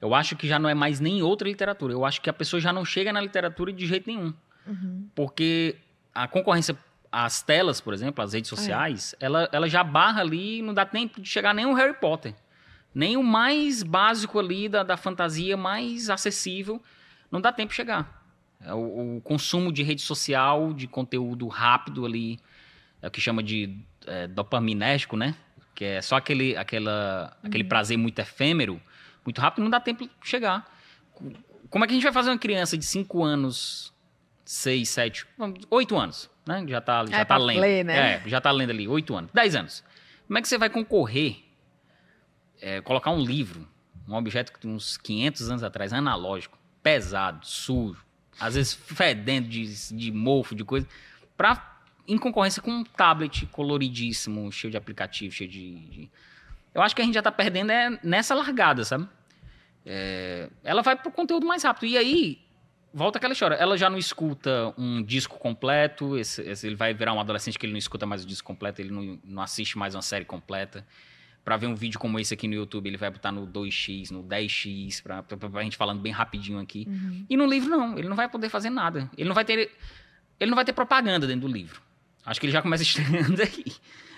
Eu acho que já não é mais nem outra literatura. Eu acho que a pessoa já não chega na literatura de jeito nenhum. Uhum. Porque a concorrência, as telas, por exemplo, as redes é. sociais, é. ela, ela já barra ali, não dá tempo de chegar nem o Harry Potter. Nem o mais básico ali da, da fantasia, mais acessível, não dá tempo de chegar. É o, o consumo de rede social, de conteúdo rápido ali, é o que chama de é, né? Que é só aquele, aquela, uhum. aquele prazer muito efêmero muito rápido, não dá tempo de chegar. Como é que a gente vai fazer uma criança de 5 anos, 6, 7, 8 anos, né? Já tá, já é, tá lendo. Ler, né? É, já tá lendo ali, 8 anos, 10 anos. Como é que você vai concorrer, é, colocar um livro, um objeto que tem uns 500 anos atrás, analógico, pesado, sujo, às vezes fedendo de, de mofo, de coisa, pra, em concorrência com um tablet coloridíssimo, cheio de aplicativos, cheio de, de... Eu acho que a gente já tá perdendo é nessa largada, sabe? É, ela vai pro conteúdo mais rápido. E aí, volta aquela história. Ela já não escuta um disco completo, esse, esse, ele vai virar um adolescente que ele não escuta mais o disco completo, ele não, não assiste mais uma série completa. Para ver um vídeo como esse aqui no YouTube, ele vai botar no 2x, no 10x, pra, pra, pra gente falando bem rapidinho aqui. Uhum. E no livro, não. Ele não vai poder fazer nada. Ele não vai ter, ele não vai ter propaganda dentro do livro. Acho que ele já começa estranhando aí.